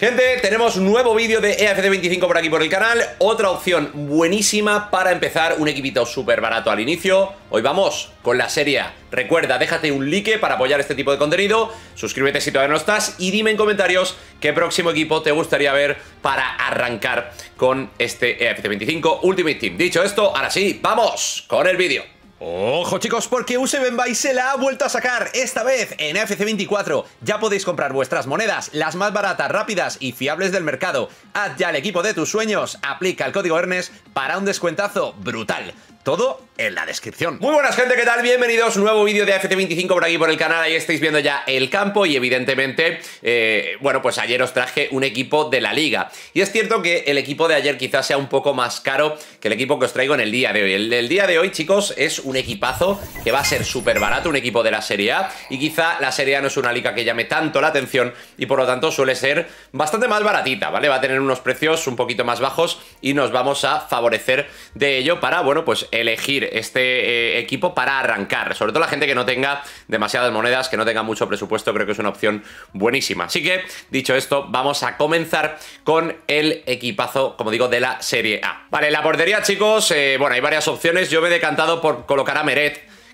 Gente, tenemos un nuevo vídeo de fc e 25 por aquí por el canal Otra opción buenísima para empezar un equipito súper barato al inicio Hoy vamos con la serie Recuerda, déjate un like para apoyar este tipo de contenido Suscríbete si todavía no estás Y dime en comentarios qué próximo equipo te gustaría ver para arrancar con este fc e 25 Ultimate Team Dicho esto, ahora sí, ¡vamos con el vídeo! Ojo chicos, porque Useven Buy se la ha vuelto a sacar, esta vez en FC24. Ya podéis comprar vuestras monedas, las más baratas, rápidas y fiables del mercado. Haz ya el equipo de tus sueños, aplica el código ERNEST para un descuentazo brutal. Todo en la descripción. Muy buenas gente, ¿qué tal? Bienvenidos nuevo vídeo de FC 25 por aquí por el canal. Ahí estáis viendo ya el campo y evidentemente, eh, bueno, pues ayer os traje un equipo de la liga. Y es cierto que el equipo de ayer quizás sea un poco más caro que el equipo que os traigo en el día de hoy. El, el día de hoy, chicos, es un un equipazo que va a ser súper barato, un equipo de la Serie A. Y quizá la Serie A no es una liga que llame tanto la atención y por lo tanto suele ser bastante más baratita, ¿vale? Va a tener unos precios un poquito más bajos y nos vamos a favorecer de ello para, bueno, pues elegir este eh, equipo para arrancar. Sobre todo la gente que no tenga demasiadas monedas, que no tenga mucho presupuesto, creo que es una opción buenísima. Así que, dicho esto, vamos a comenzar con el equipazo, como digo, de la Serie A. Vale, la portería, chicos, eh, bueno, hay varias opciones. Yo me he decantado por colocar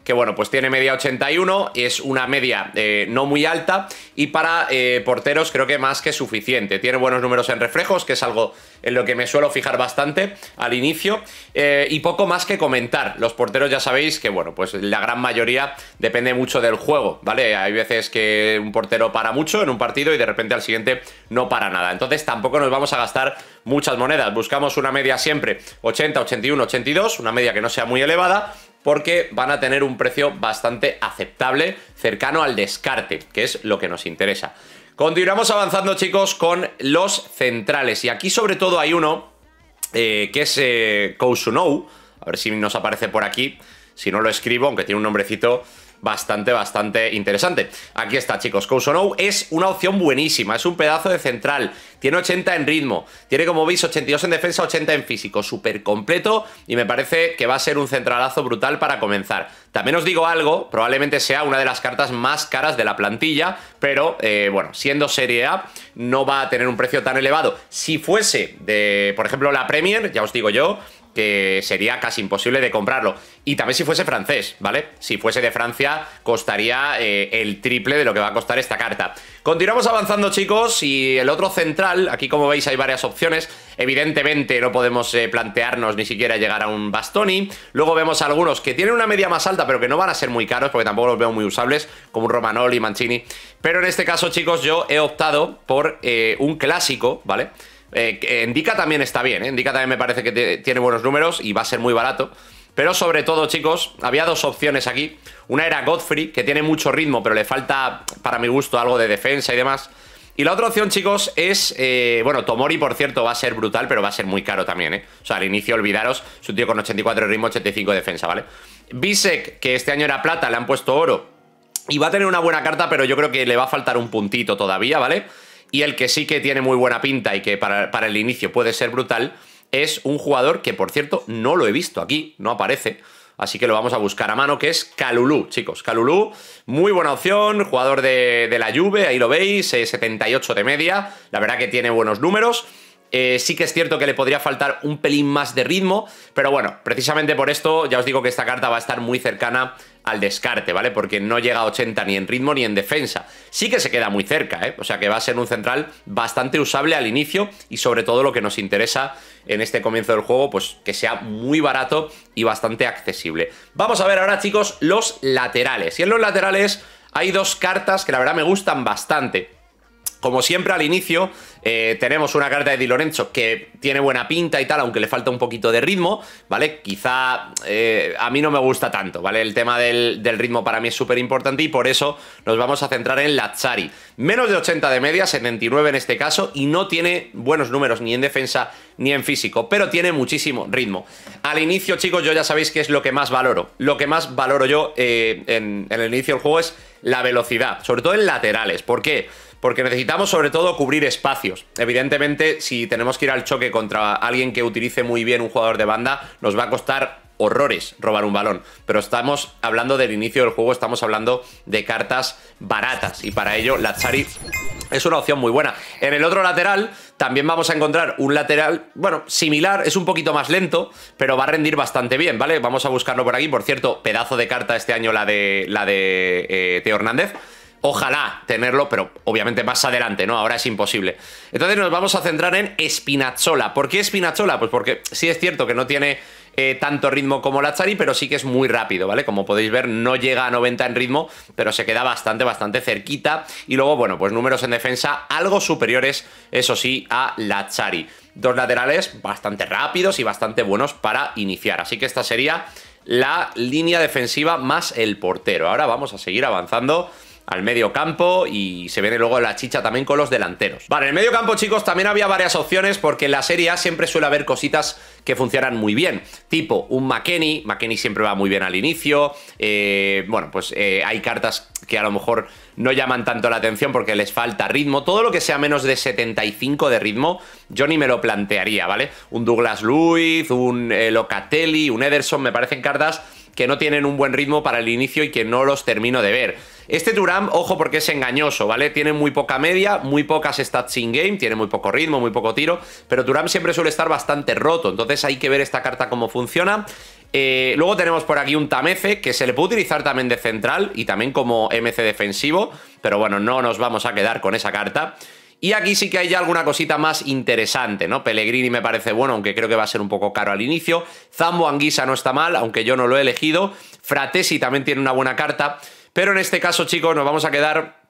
que bueno, pues tiene media 81, es una media eh, no muy alta y para eh, porteros creo que más que suficiente. Tiene buenos números en reflejos, que es algo en lo que me suelo fijar bastante al inicio eh, y poco más que comentar. Los porteros ya sabéis que, bueno, pues la gran mayoría depende mucho del juego, ¿vale? Hay veces que un portero para mucho en un partido y de repente al siguiente no para nada. Entonces tampoco nos vamos a gastar muchas monedas. Buscamos una media siempre 80, 81, 82, una media que no sea muy elevada porque van a tener un precio bastante aceptable, cercano al descarte, que es lo que nos interesa. Continuamos avanzando, chicos, con los centrales. Y aquí sobre todo hay uno, eh, que es eh, Kousunou. A ver si nos aparece por aquí. Si no lo escribo, aunque tiene un nombrecito bastante, bastante interesante. Aquí está, chicos. Cousonou es una opción buenísima. Es un pedazo de central. Tiene 80 en ritmo. Tiene, como veis, 82 en defensa, 80 en físico. Súper completo. Y me parece que va a ser un centralazo brutal para comenzar. También os digo algo. Probablemente sea una de las cartas más caras de la plantilla. Pero, eh, bueno, siendo Serie A, no va a tener un precio tan elevado. Si fuese de, por ejemplo, la Premier, ya os digo yo, que sería casi imposible de comprarlo. Y también si fuese francés, ¿vale? Si fuese de Francia, costaría eh, el triple de lo que va a costar esta carta. Continuamos avanzando, chicos, y el otro central, aquí como veis hay varias opciones. Evidentemente no podemos eh, plantearnos ni siquiera llegar a un Bastoni. Luego vemos algunos que tienen una media más alta, pero que no van a ser muy caros, porque tampoco los veo muy usables, como un Romanoli, Mancini. Pero en este caso, chicos, yo he optado por eh, un clásico, ¿vale? vale eh, Indica también está bien, ¿eh? Indica también me parece que tiene buenos números y va a ser muy barato. Pero sobre todo, chicos, había dos opciones aquí. Una era Godfrey, que tiene mucho ritmo, pero le falta, para mi gusto, algo de defensa y demás. Y la otra opción, chicos, es... Eh, bueno, Tomori, por cierto, va a ser brutal, pero va a ser muy caro también, ¿eh? O sea, al inicio, olvidaros, su tío con 84 ritmo, 85 de defensa, ¿vale? Bisek, que este año era plata, le han puesto oro. Y va a tener una buena carta, pero yo creo que le va a faltar un puntito todavía, ¿vale? vale y el que sí que tiene muy buena pinta y que para, el inicio puede ser brutal es un jugador que, por cierto, no lo he visto aquí, no aparece. Así que lo vamos a buscar a mano, que es Calulú, chicos. Calulú, muy buena opción, jugador de, la Juve, ahí lo veis, 78 eh, de media. La verdad que tiene buenos números. Eh, sí que es cierto que le podría faltar un pelín más de ritmo, pero bueno, precisamente por esto ya os digo que esta carta va a estar muy cercana al descarte, ¿vale? Porque no llega a 80 ni en ritmo ni en defensa. Sí que se queda muy cerca, ¿eh? O sea que va a ser un central bastante usable al inicio y sobre todo lo que nos interesa en este comienzo del juego, pues que sea muy barato y bastante accesible. Vamos a ver ahora, chicos, los laterales. Y en los laterales hay dos cartas que la verdad me gustan bastante. Como siempre al inicio, eh, tenemos una carta de Di Lorenzo que tiene buena pinta y tal, aunque le falta un poquito de ritmo, ¿vale? Quizá eh, a mí no me gusta tanto, ¿vale? El tema del, ritmo para mí es súper importante y por eso nos vamos a centrar en Lazzari. Menos de 80 de media, 79 en este caso, y no tiene buenos números ni en defensa ni en físico, pero tiene muchísimo ritmo. Al inicio, chicos, yo ya sabéis que es lo que más valoro. Lo que más valoro yo eh, en, el inicio del juego es la velocidad, sobre todo en laterales. ¿Por qué? porque necesitamos sobre todo cubrir espacios. Evidentemente, si tenemos que ir al choque contra alguien que utilice muy bien un jugador de banda, nos va a costar horrores robar un balón. Pero estamos hablando del inicio del juego, estamos hablando de cartas baratas. Y para ello, la Chari es una opción muy buena. En el otro lateral también vamos a encontrar un lateral, bueno, similar, es un poquito más lento, pero va a rendir bastante bien, ¿vale? Vamos a buscarlo por aquí. Por cierto, pedazo de carta este año la de, la de eh, Teo Hernández. Ojalá tenerlo, pero obviamente más adelante, ¿no? Ahora es imposible. Entonces nos vamos a centrar en Spinazzola. ¿Por qué Spinazzola? Pues porque sí es cierto que no tiene eh, tanto ritmo como Chari, pero sí que es muy rápido, ¿vale? Como podéis ver, no llega a 90 en ritmo, pero se queda bastante, bastante cerquita. Y luego, bueno, pues números en defensa algo superiores, eso sí, a Lazzari Dos laterales bastante rápidos y bastante buenos para iniciar. Así que esta sería la línea defensiva más el portero. Ahora vamos a seguir avanzando al medio campo y se viene luego la chicha también con los delanteros. Vale, en el medio campo, chicos, también había varias opciones porque en la Serie A siempre suele haber cositas que funcionan muy bien, tipo un McKenny, McKenny siempre va muy bien al inicio, eh, bueno, pues eh, hay cartas que a lo mejor no llaman tanto la atención porque les falta ritmo. Todo lo que sea menos de 75 de ritmo, yo ni me lo plantearía, ¿vale? Un Douglas Luiz, un eh, Locatelli, un Ederson, me parecen cartas que no tienen un buen ritmo para el inicio y que no los termino de ver. Este Turam, ojo porque es engañoso, ¿vale? Tiene muy poca media, muy pocas stats in-game, tiene muy poco ritmo, muy poco tiro, pero Turam siempre suele estar bastante roto, entonces hay que ver esta carta cómo funciona. Eh, luego tenemos por aquí un Tamece, que se le puede utilizar también de central y también como MC defensivo, pero bueno, no nos vamos a quedar con esa carta. Y aquí sí que hay ya alguna cosita más interesante, ¿no? Pellegrini me parece bueno, aunque creo que va a ser un poco caro al inicio. Zambo Anguisa no está mal, aunque yo no lo he elegido. Fratesi también tiene una buena carta. Pero en este caso, chicos, nos vamos a quedar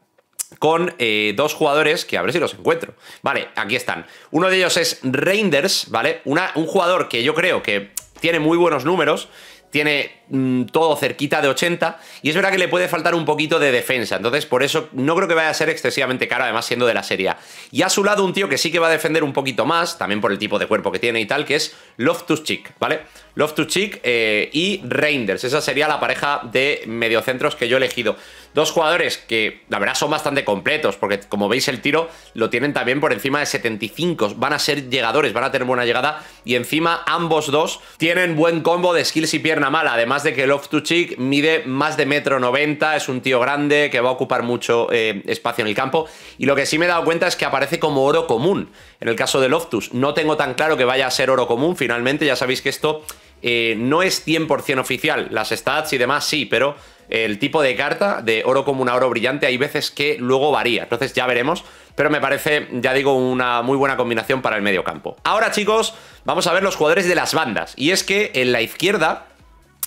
con eh, dos jugadores que a ver si los encuentro. Vale, aquí están. Uno de ellos es Reinders, ¿vale? un jugador que yo creo que tiene muy buenos números tiene mm, todo cerquita de 80 y es verdad que le puede faltar un poquito de defensa, entonces por eso no creo que vaya a ser excesivamente caro, además siendo de la serie Y a su lado un tío que sí que va a defender un poquito más, también por el tipo de cuerpo que tiene y tal, que es Loftus Chick ¿vale? Loftus to eh, y Reinders, esa sería la pareja de mediocentros que yo he elegido. Dos jugadores que, la verdad, son bastante completos, porque como veis el tiro lo tienen también por encima de 75. Van a ser llegadores, van a tener buena llegada. Y encima ambos dos tienen buen combo de skills y pierna mala. Además de que Love to Chick mide más de metro 90, es un tío grande que va a ocupar mucho eh, espacio en el campo. Y lo que sí me he dado cuenta es que aparece como oro común. En el caso de Loftus, no tengo tan claro que vaya a ser oro común finalmente. Ya sabéis que esto eh, no es 100% oficial. Las stats y demás sí, pero el tipo de carta de oro común a oro brillante hay veces que luego varía. Entonces ya veremos, pero me parece, ya digo, una muy buena combinación para el medio campo. Ahora chicos, vamos a ver los jugadores de las bandas. Y es que en la izquierda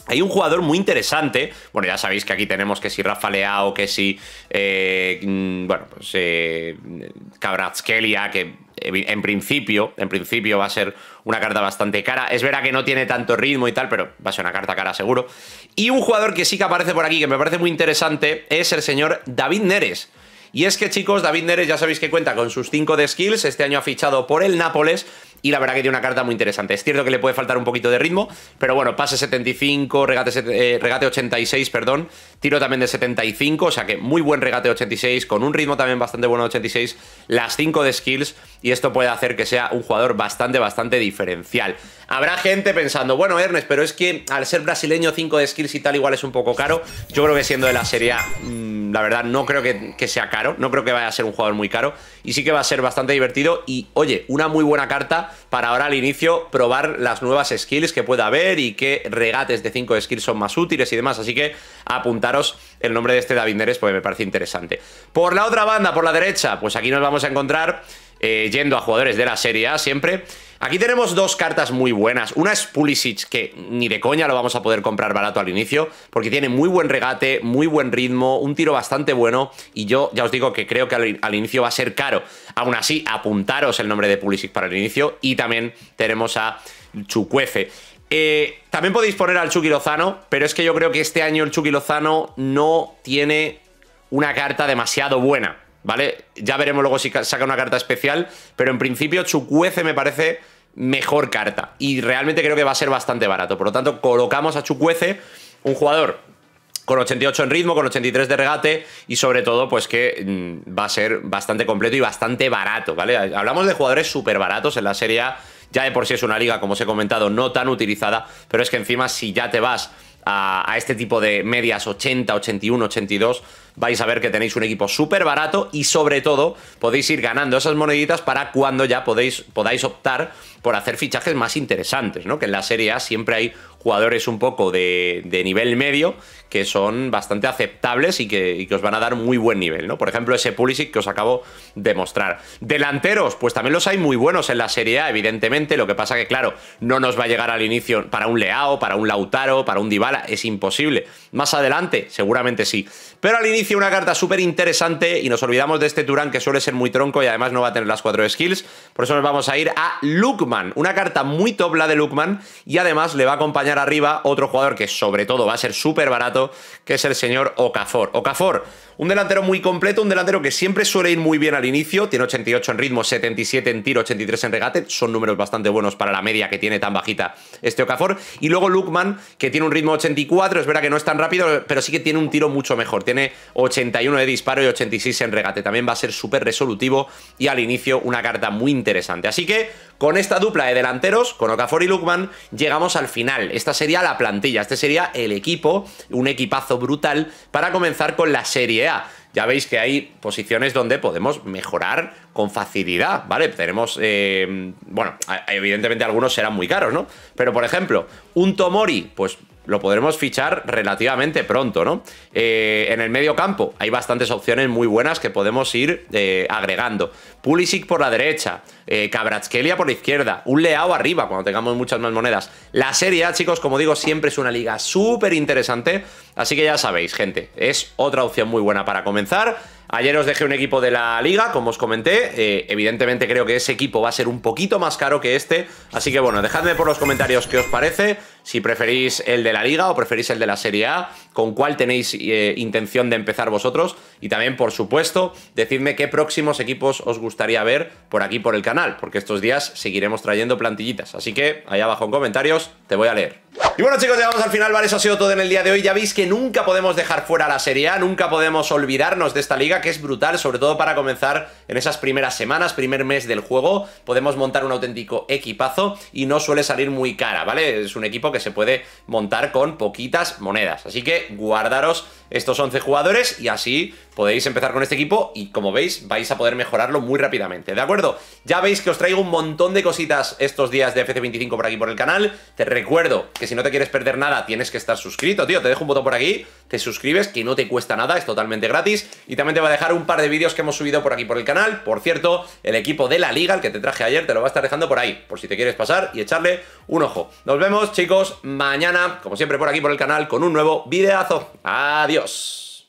hay un jugador muy interesante. Bueno, ya sabéis que aquí tenemos que si Rafa Leao, que si. Eh, mm, bueno, pues. Eh, que en principio, en principio va a ser una carta bastante cara. Es verdad que no tiene tanto ritmo y tal, pero va a ser una carta cara seguro. Y un jugador que sí que aparece por aquí, que me parece muy interesante, es el señor David Neres. Y es que chicos, David Neres ya sabéis que cuenta con sus 5 de skills, este año ha fichado por el Nápoles y la verdad que tiene una carta muy interesante. Es cierto que le puede faltar un poquito de ritmo, pero bueno, pase 75, regate, eh, regate 86, perdón, tiro también de 75, o sea que muy buen regate 86, con un ritmo también bastante bueno de 86, las 5 de skills, y esto puede hacer que sea un jugador bastante, bastante diferencial. Habrá gente pensando, bueno, Ernest, pero es que al ser brasileño 5 de skills y tal igual es un poco caro, yo creo que siendo de la serie mm, la verdad no creo que sea caro, no creo que vaya a ser un jugador muy caro, y sí que va a ser bastante divertido, y oye, una muy buena carta para ahora al inicio probar las nuevas skills que pueda haber y qué regates de 5 skills son más útiles y demás. Así que apuntaros el nombre de este Davinderes porque me parece interesante. Por la otra banda, por la derecha, pues aquí nos vamos a encontrar eh, yendo a jugadores de la Serie A siempre. Aquí tenemos dos cartas muy buenas. Una es Pulisic, que ni de coña lo vamos a poder comprar barato al inicio, porque tiene muy buen regate, muy buen ritmo, un tiro bastante bueno, y yo ya os digo que creo que al, inicio va a ser caro. Aún así, apuntaros el nombre de Pulisic para el inicio, y también tenemos a Chucuefe. Eh, también podéis poner al Chucky Lozano, pero es que yo creo que este año el Chucky Lozano no tiene una carta demasiado buena. ¿vale? Ya veremos luego si saca una carta especial, pero en principio chucuece me parece mejor carta y realmente creo que va a ser bastante barato. Por lo tanto, colocamos a chucuece un jugador con 88 en ritmo, con 83 de regate y sobre todo pues que mm, va a ser bastante completo y bastante barato, ¿vale? Hablamos de jugadores súper baratos en la Serie A, ya de por sí es una liga, como os he comentado, no tan utilizada, pero es que encima si ya te vas a, a este tipo de medias 80, 81, 82 vais a ver que tenéis un equipo súper barato y sobre todo podéis ir ganando esas moneditas para cuando ya podéis, podáis optar por hacer fichajes más interesantes, ¿no? Que en la Serie A siempre hay jugadores un poco de, nivel medio que son bastante aceptables y que, os van a dar muy buen nivel, ¿no? Por ejemplo, ese Pulisic que os acabo de mostrar. Delanteros, pues también los hay muy buenos en la Serie A, evidentemente, lo que pasa que, claro, no nos va a llegar al inicio para un Leao, para un Lautaro, para un Dybala, es imposible. Más adelante, seguramente sí. Pero al inicio hice una carta súper interesante y nos olvidamos de este Turán que suele ser muy tronco y además no va a tener las cuatro skills. Por eso nos vamos a ir a Lukman. Una carta muy top la de Lukman y además le va a acompañar arriba otro jugador que sobre todo va a ser súper barato, que es el señor Okafor. Okafor, un delantero muy completo, un delantero que siempre suele ir muy bien al inicio. Tiene 88 en ritmo, 77 en tiro, 83 en regate. Son números bastante buenos para la media que tiene tan bajita este Okafor. Y luego Lukman, que tiene un ritmo 84. Es verdad que no es tan rápido, pero sí que tiene un tiro mucho mejor. Tiene 81 de disparo y 86 en regate. También va a ser súper resolutivo y al inicio una carta muy interesante. Así que con esta dupla de delanteros, con Okafor y Lukman, llegamos al final. Esta sería la plantilla, este sería el equipo, un equipazo brutal para comenzar con la Serie A ya veis que hay posiciones donde podemos mejorar con facilidad, ¿vale? Tenemos, eh, bueno, evidentemente algunos serán muy caros, ¿no? Pero por ejemplo, un Tomori, pues lo podremos fichar relativamente pronto, ¿no? Eh, en el medio campo hay bastantes opciones muy buenas que podemos ir eh, agregando. Pulisic por la derecha, eh, por la izquierda, un Leao arriba cuando tengamos muchas más monedas. La Serie A, chicos, como digo, siempre es una liga súper interesante, así que ya sabéis, gente, es otra opción muy buena para comenzar. Ayer os dejé un equipo de la liga, como os comenté. Eh, evidentemente creo que ese equipo va a ser un poquito más caro que este. Así que bueno, dejadme por los comentarios qué os parece, si preferís el de la liga o preferís el de la Serie A, con cuál tenéis eh, intención de empezar vosotros. Y también, por supuesto, decidme qué próximos equipos os gustaría ver por aquí por el canal, porque estos días seguiremos trayendo plantillitas. Así que Allá abajo en comentarios te voy a leer. Y bueno chicos, llegamos al final, vale, eso ha sido todo en el día de hoy. Ya veis que nunca podemos dejar fuera la Serie A, nunca podemos olvidarnos de esta liga que es brutal, sobre todo para comenzar en esas primeras semanas, primer mes del juego. Podemos montar un auténtico equipazo y no suele salir muy cara, ¿vale? Es un equipo que se puede montar con poquitas monedas. Así que guardaros estos 11 jugadores y así podéis empezar con este equipo y como veis vais a poder mejorarlo muy rápidamente, ¿de acuerdo? Ya veis que os traigo un montón de cositas estos días de FC25 por aquí por el canal. Te recuerdo que si no te quieres perder nada tienes que estar suscrito, tío. Te dejo un botón por aquí te suscribes, que no te cuesta nada, es totalmente gratis. Y también te va a dejar un par de vídeos que hemos subido por aquí por el canal. Por cierto, el equipo de la liga, el que te traje ayer, te lo va a estar dejando por ahí, por si te quieres pasar y echarle un ojo. Nos vemos, chicos, mañana, como siempre, por aquí por el canal, con un nuevo videazo. Adiós.